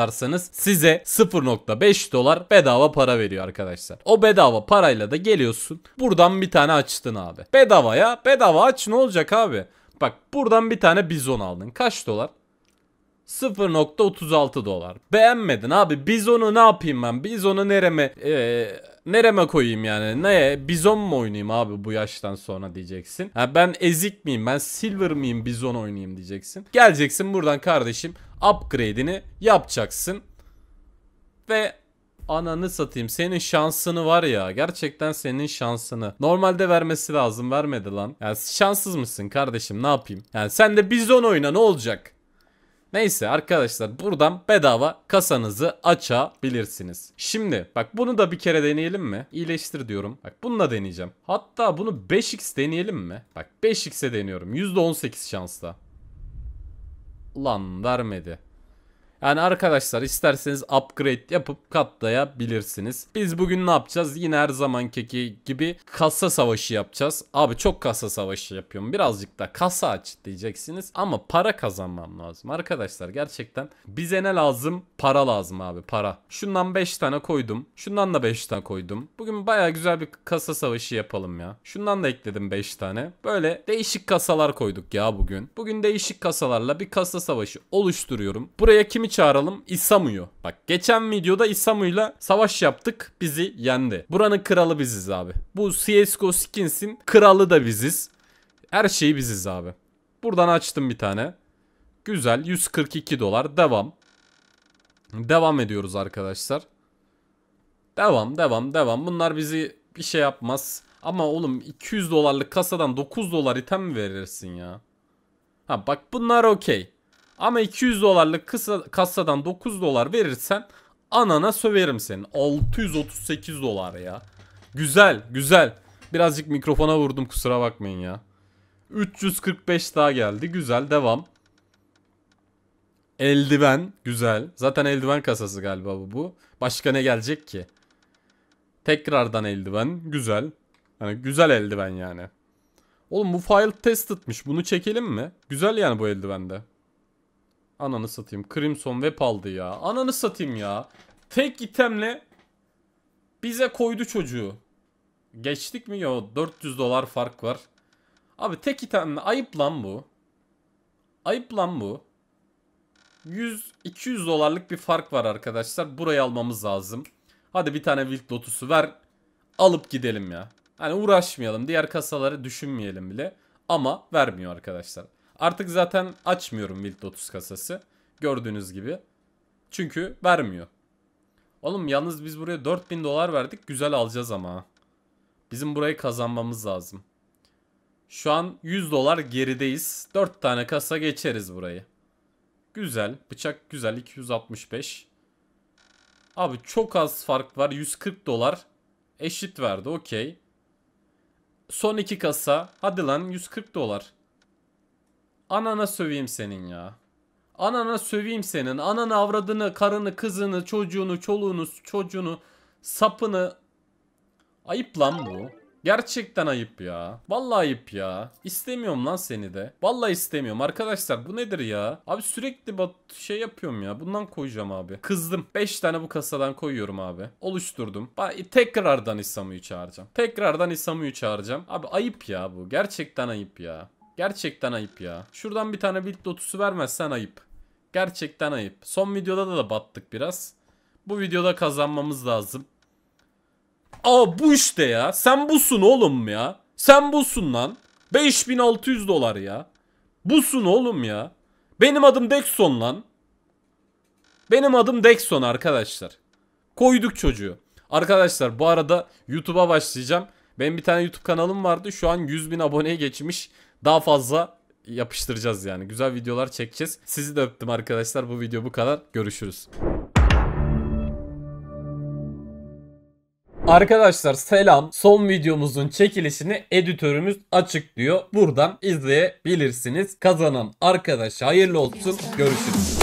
yazarsanız size 0.5 dolar bedava para veriyor arkadaşlar. O bedava parayla da geliyorsun. Buradan bir tane açtın abi. Bedavaya bedava aç ne olacak abi? Bak buradan bir tane bizon aldın. Kaç dolar? 0.36 dolar. Beğenmedin abi. Bizon'u ne yapayım ben? Bizon'u nereme ee, nereme koyayım yani? ne Bizon mu oynayayım abi bu yaştan sonra diyeceksin. Ha ben ezik miyim? Ben silver miyim? Bizon oynayayım diyeceksin. Geleceksin buradan kardeşim upgrade'ini yapacaksın. Ve ananı satayım. Senin şansını var ya. Gerçekten senin şansını. Normalde vermesi lazım. Vermedi lan. Yani şanssız mısın kardeşim? Ne yapayım? Yani sen de bizon oyna ne olacak? Neyse arkadaşlar buradan bedava kasanızı açabilirsiniz. Şimdi bak bunu da bir kere deneyelim mi? İyileştir diyorum. Bak bununla deneyeceğim. Hatta bunu 5x deneyelim mi? Bak 5x'e deniyorum. %18 şansla. Lan vermedi. Yani arkadaşlar isterseniz upgrade yapıp katlayabilirsiniz. Biz bugün ne yapacağız? Yine her zamankeki gibi kasa savaşı yapacağız. Abi çok kasa savaşı yapıyorum. Birazcık da kasa aç diyeceksiniz. Ama para kazanmam lazım. Arkadaşlar gerçekten bize ne lazım? Para lazım abi para. Şundan 5 tane koydum. Şundan da 5 tane koydum. Bugün baya güzel bir kasa savaşı yapalım ya. Şundan da ekledim 5 tane. Böyle değişik kasalar koyduk ya bugün. Bugün değişik kasalarla bir kasa savaşı oluşturuyorum. Buraya kimi kimi çağıralım? Isamu'yu. Bak geçen videoda Isamu'yla savaş yaptık. Bizi yendi. Buranın kralı biziz abi. Bu CSGO Skins'in kralı da biziz. Her şeyi biziz abi. Buradan açtım bir tane. Güzel 142 dolar devam. Devam ediyoruz arkadaşlar. Devam devam devam. Bunlar bizi bir şey yapmaz. Ama oğlum 200 dolarlık kasadan 9 dolar item mi verirsin ya? Ha bak bunlar okey. Ama 200 dolarlık kısa, kasadan 9 dolar verirsen anana söverim senin. 638 dolar ya. Güzel güzel. Birazcık mikrofona vurdum kusura bakmayın ya. 345 daha geldi. Güzel devam. Eldiven güzel. Zaten eldiven kasası galiba bu. bu. Başka ne gelecek ki? Tekrardan eldiven güzel. Hani güzel eldiven yani. Oğlum bu file test etmiş. Bunu çekelim mi? Güzel yani bu eldivende. Ananı satayım. Crimson Web aldı ya. Ananı satayım ya. Tek itemle bize koydu çocuğu. Geçtik mi? Yo 400 dolar fark var. Abi tek itemle ayıp lan bu. Ayıp lan bu. 100-200 dolarlık bir fark var arkadaşlar. Burayı almamız lazım. Hadi bir tane Wild Lotus'u ver. Alıp gidelim ya. Hani uğraşmayalım. Diğer kasaları düşünmeyelim bile. Ama vermiyor arkadaşlar. Artık zaten açmıyorum Wild Lotus kasası. Gördüğünüz gibi. Çünkü vermiyor. Oğlum yalnız biz buraya 4000 dolar verdik. Güzel alacağız ama. Bizim burayı kazanmamız lazım. Şu an 100 dolar gerideyiz. 4 tane kasa geçeriz burayı. Güzel. Bıçak güzel. 265. Abi çok az fark var. 140 dolar. Eşit verdi. Okey. Son iki kasa. Hadi lan 140 dolar. Anana söveyim senin ya. Anana söveyim senin. Ananı avradını, karını, kızını, çocuğunu, çoluğunu, çocuğunu, sapını. Ayıp lan bu. Gerçekten ayıp ya. Vallahi ayıp ya. İstemiyorum lan seni de. Vallahi istemiyorum. Arkadaşlar bu nedir ya? Abi sürekli bat şey yapıyorum ya. Bundan koyacağım abi. Kızdım. 5 tane bu kasadan koyuyorum abi. Oluşturdum. Ba tekrardan İsamu'yu çağıracağım. Tekrardan İsamu'yu çağıracağım. Abi ayıp ya bu. Gerçekten ayıp ya. Gerçekten ayıp ya. Şuradan bir tane build lotusu vermezsen ayıp. Gerçekten ayıp. Son videoda da, da battık biraz. Bu videoda kazanmamız lazım. Aa bu işte ya. Sen busun oğlum ya. Sen busun lan. 5600 dolar ya. Busun oğlum ya. Benim adım Dexon lan. Benim adım Dexon arkadaşlar. Koyduk çocuğu. Arkadaşlar bu arada YouTube'a başlayacağım. Benim bir tane YouTube kanalım vardı. Şu an 100 bin aboneye geçmiş daha fazla yapıştıracağız yani. Güzel videolar çekeceğiz. Sizi de öptüm arkadaşlar. Bu video bu kadar. Görüşürüz. Arkadaşlar selam. Son videomuzun çekilişini editörümüz açıklıyor. Buradan izleyebilirsiniz. Kazanan arkadaş hayırlı olsun. Görüşürüz.